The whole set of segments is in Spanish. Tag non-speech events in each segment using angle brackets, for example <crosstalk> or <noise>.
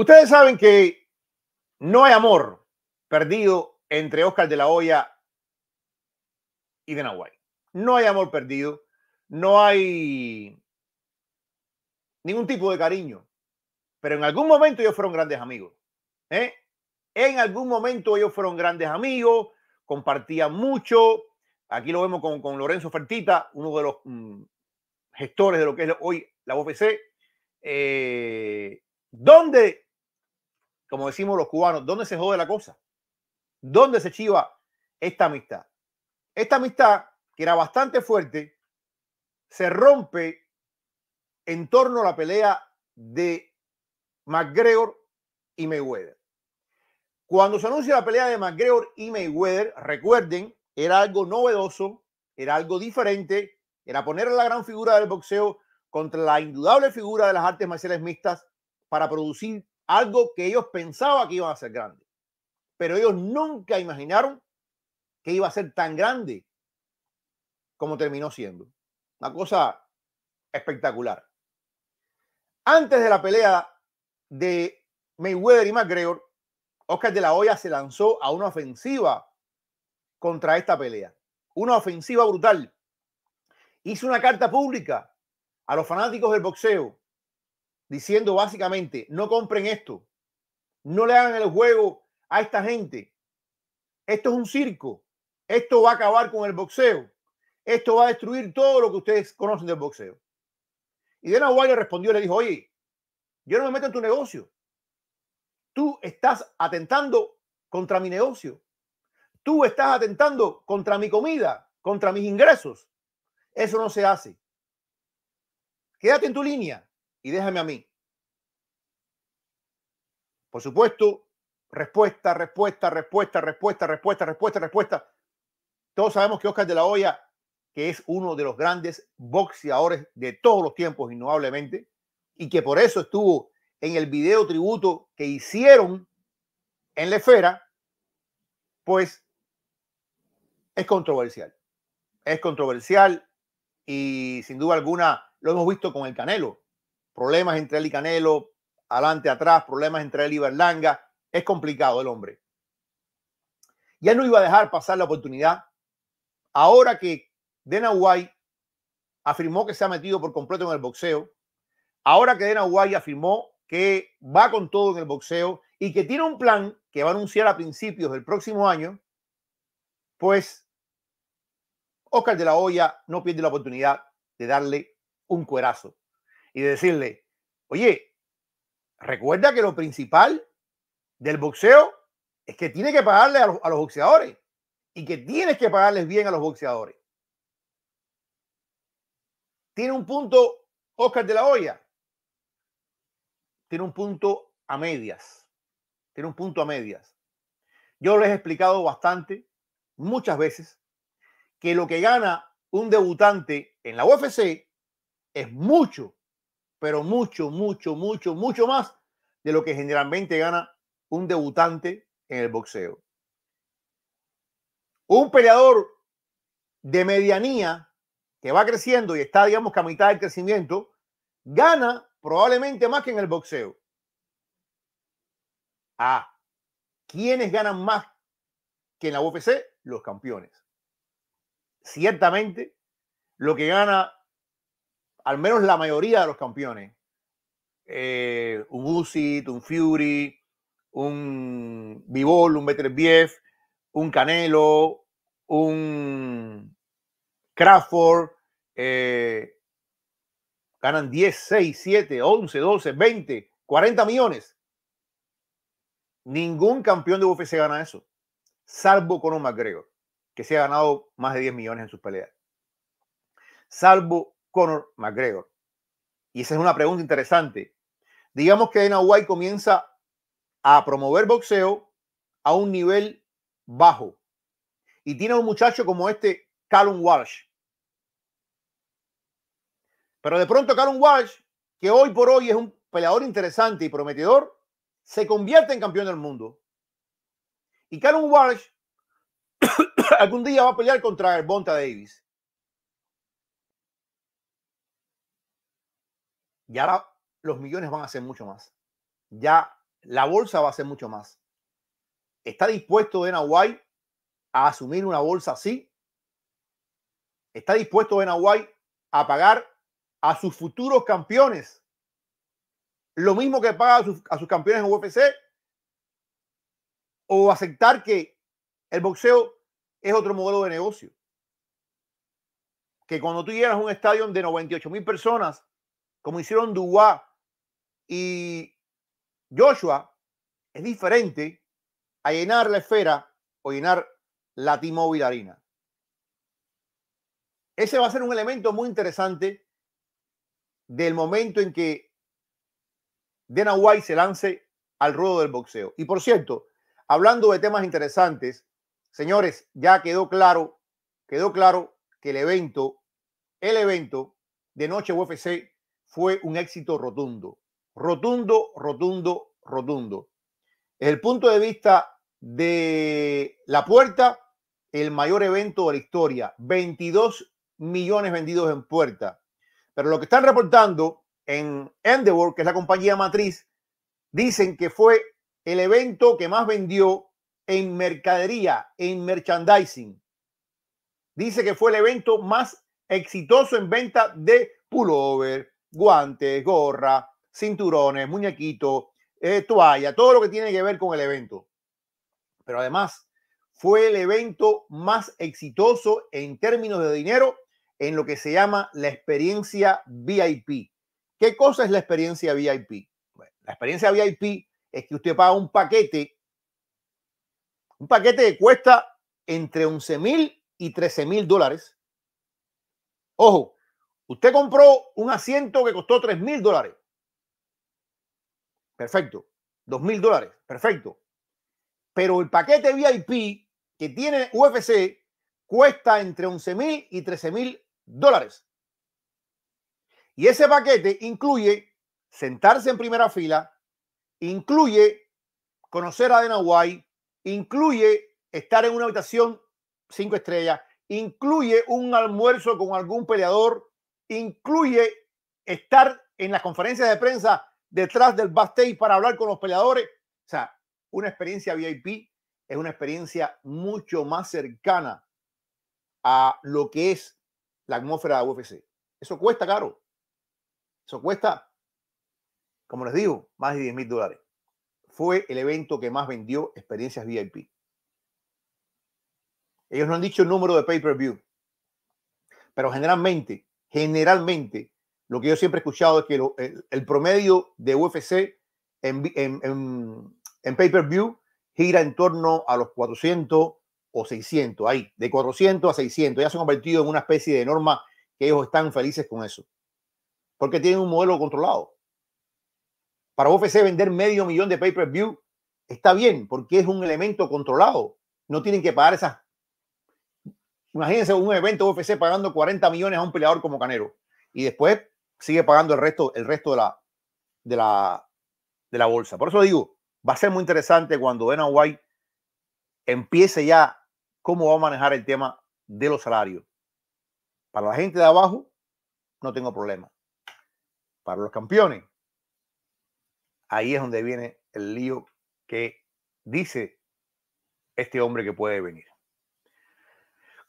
Ustedes saben que no hay amor perdido entre Oscar de la Hoya y de Nahuay. No hay amor perdido, no hay ningún tipo de cariño, pero en algún momento ellos fueron grandes amigos. ¿eh? En algún momento ellos fueron grandes amigos, compartían mucho. Aquí lo vemos con, Lorenzo Fertita, uno de los mm, gestores de lo que es hoy la UFC. Eh, como decimos los cubanos, ¿dónde se jode la cosa? ¿Dónde se chiva esta amistad? Esta amistad, que era bastante fuerte, se rompe en torno a la pelea de McGregor y Mayweather. Cuando se anuncia la pelea de McGregor y Mayweather, recuerden, era algo novedoso, era algo diferente, era poner la gran figura del boxeo contra la indudable figura de las artes marciales mixtas para producir algo que ellos pensaban que iban a ser grande. Pero ellos nunca imaginaron que iba a ser tan grande como terminó siendo. Una cosa espectacular. Antes de la pelea de Mayweather y McGregor, Oscar de la Hoya se lanzó a una ofensiva contra esta pelea. Una ofensiva brutal. Hizo una carta pública a los fanáticos del boxeo diciendo básicamente, no compren esto, no le hagan el juego a esta gente. Esto es un circo, esto va a acabar con el boxeo, esto va a destruir todo lo que ustedes conocen del boxeo. Y de White le respondió, le dijo, oye, yo no me meto en tu negocio. Tú estás atentando contra mi negocio. Tú estás atentando contra mi comida, contra mis ingresos. Eso no se hace. Quédate en tu línea y déjame a mí. Por supuesto, respuesta, respuesta, respuesta, respuesta, respuesta, respuesta, respuesta. Todos sabemos que Oscar de la Hoya, que es uno de los grandes boxeadores de todos los tiempos, indudablemente, y que por eso estuvo en el video tributo que hicieron en la esfera, pues es controversial. Es controversial y sin duda alguna lo hemos visto con el Canelo problemas entre él y Canelo, adelante, atrás, problemas entre él y Berlanga. Es complicado el hombre. Ya no iba a dejar pasar la oportunidad. Ahora que Dana White afirmó que se ha metido por completo en el boxeo, ahora que Dana afirmó que va con todo en el boxeo y que tiene un plan que va a anunciar a principios del próximo año, pues Oscar de la Hoya no pierde la oportunidad de darle un cuerazo y decirle, oye, recuerda que lo principal del boxeo es que tiene que pagarle a los, boxeadores y que tienes que pagarles bien a los boxeadores. Tiene un punto Oscar de la Hoya. Tiene un punto a medias. Tiene un punto a medias. Yo les he explicado bastante, muchas veces, que lo que gana un debutante en la UFC es mucho pero mucho, mucho, mucho, mucho más de lo que generalmente gana un debutante en el boxeo. Un peleador de medianía que va creciendo y está, digamos, que a mitad del crecimiento, gana probablemente más que en el boxeo. Ah, ¿quiénes ganan más que en la UFC? Los campeones. Ciertamente, lo que gana al menos la mayoría de los campeones, eh, un Uzi, un Fury, un Bivol, un Bief, un Canelo, un Crawford, eh, ganan 10, 6, 7, 11, 12, 20, 40 millones. Ningún campeón de UFC gana eso, salvo con un McGregor, que se ha ganado más de 10 millones en sus peleas. Salvo Conor McGregor? Y esa es una pregunta interesante. Digamos que en Hawaii comienza a promover boxeo a un nivel bajo y tiene un muchacho como este Callum Walsh. Pero de pronto Callum Walsh, que hoy por hoy es un peleador interesante y prometedor, se convierte en campeón del mundo. Y Callum Walsh <coughs> algún día va a pelear contra Bonta Davis. Y ahora los millones van a ser mucho más. Ya la bolsa va a ser mucho más. ¿Está dispuesto de White a asumir una bolsa así? ¿Está dispuesto de White a pagar a sus futuros campeones lo mismo que paga a sus, campeones en UFC? ¿O aceptar que el boxeo es otro modelo de negocio? Que cuando tú llegas a un estadio de 98 mil personas como hicieron Dubois y Joshua, es diferente a llenar la esfera o llenar la t harina. Ese va a ser un elemento muy interesante del momento en que Dana White se lance al ruedo del boxeo. Y por cierto, hablando de temas interesantes, señores, ya quedó claro, quedó claro que el evento, el evento de Noche UFC fue un éxito rotundo, rotundo, rotundo, rotundo. el punto de vista de La Puerta, el mayor evento de la historia, 22 millones vendidos en puerta. Pero lo que están reportando en Endeavor, que es la compañía matriz, dicen que fue el evento que más vendió en mercadería, en merchandising. Dice que fue el evento más exitoso en venta de pullover, guantes, gorra, cinturones, muñequito, eh, toalla, todo lo que tiene que ver con el evento. Pero además, fue el evento más exitoso en términos de dinero en lo que se llama la experiencia VIP. ¿Qué cosa es la experiencia VIP? la experiencia VIP es que usted paga un paquete, un paquete que cuesta entre 11 mil y 13 mil dólares. Ojo, Usted compró un asiento que costó 3 mil dólares. Perfecto. 2 mil dólares. Perfecto. Pero el paquete VIP que tiene UFC cuesta entre 11 mil y 13 mil dólares. Y ese paquete incluye sentarse en primera fila, incluye conocer a Dana White, incluye estar en una habitación cinco estrellas, incluye un almuerzo con algún peleador incluye estar en las conferencias de prensa detrás del backstage para hablar con los peleadores. O sea, una experiencia VIP es una experiencia mucho más cercana a lo que es la atmósfera de la UFC. Eso cuesta caro. Eso cuesta, como les digo, más de 10 mil dólares. Fue el evento que más vendió experiencias VIP. Ellos no han dicho el número de pay-per-view, pero generalmente generalmente, lo que yo siempre he escuchado es que el, promedio de UFC en, en pay-per-view gira en torno a los 400 o 600, ahí, de 400 a 600. Ya se han convertido en una especie de norma que ellos están felices con eso. Porque tienen un modelo controlado. Para UFC vender medio millón de pay-per-view está bien, porque es un elemento controlado. No tienen que pagar esas Imagínense un evento UFC pagando 40 millones a un peleador como Canero y después sigue pagando el resto, el resto de, la, de, la, de la bolsa. Por eso digo, va a ser muy interesante cuando Dana White empiece ya cómo va a manejar el tema de los salarios. Para la gente de abajo, no tengo problema. Para los campeones, ahí es donde viene el lío que dice este hombre que puede venir.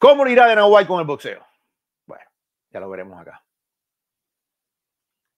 ¿Cómo irá de White con el boxeo? Bueno, ya lo veremos acá.